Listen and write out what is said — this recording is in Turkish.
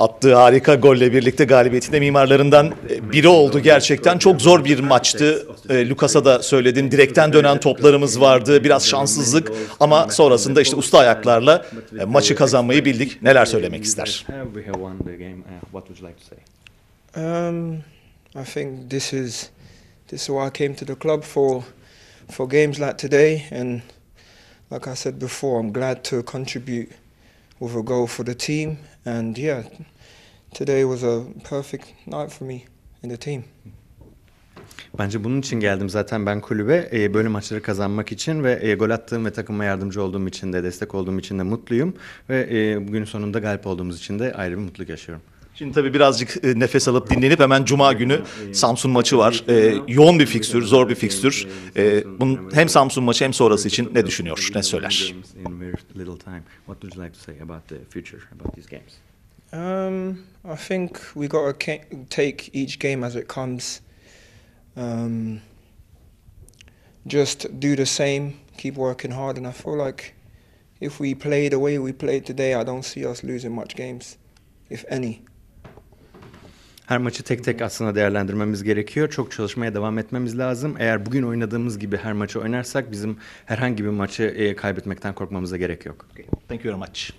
attığı harika golle birlikte galibiyetin mimarlarından e, biri oldu gerçekten. Çok zor bir maçtı. E, Lucas'a da söyledim. Direkten dönen toplarımız vardı. Biraz şanssızlık ama sonrasında işte usta ayaklarla e, maçı kazanmayı bildik. Neler söylemek ister? Um, I think this is this is why I came to the club for for games like today and like I said before, I'm glad to contribute with a goal for the team. And yeah, today was a perfect night for me and the team. Bence bunun için geldim zaten ben kulübe ee, bölüm maçları kazanmak için ve e, gol attığım ve takıma yardımcı olduğum için de destek olduğum için de mutluyum ve e, bugün sonunda galip olduğumuz için de ayrı bir mutluluk yaşıyorum. Şimdi tabii birazcık e, nefes alıp dinlenip hemen Cuma günü Samsun maçı var. E, yoğun bir fikstür, zor bir fikstür. E, bunun hem Samsun maçı hem sonrası için ne düşünüyor, ne söyler? Um, I think we got to take each game as it comes. Um, just do the same, keep working hard, and I feel like if we play the way we played today, I don't see us losing much games, if any. Her maçı tek tek aslında değerlendirmemiz gerekiyor. Çok çalışmaya devam etmemiz lazım. Eğer bugün oynadığımız gibi her maçı oynarsak bizim herhangi bir maçı kaybetmekten korkmamıza gerek yok. Okay. Thank you very much.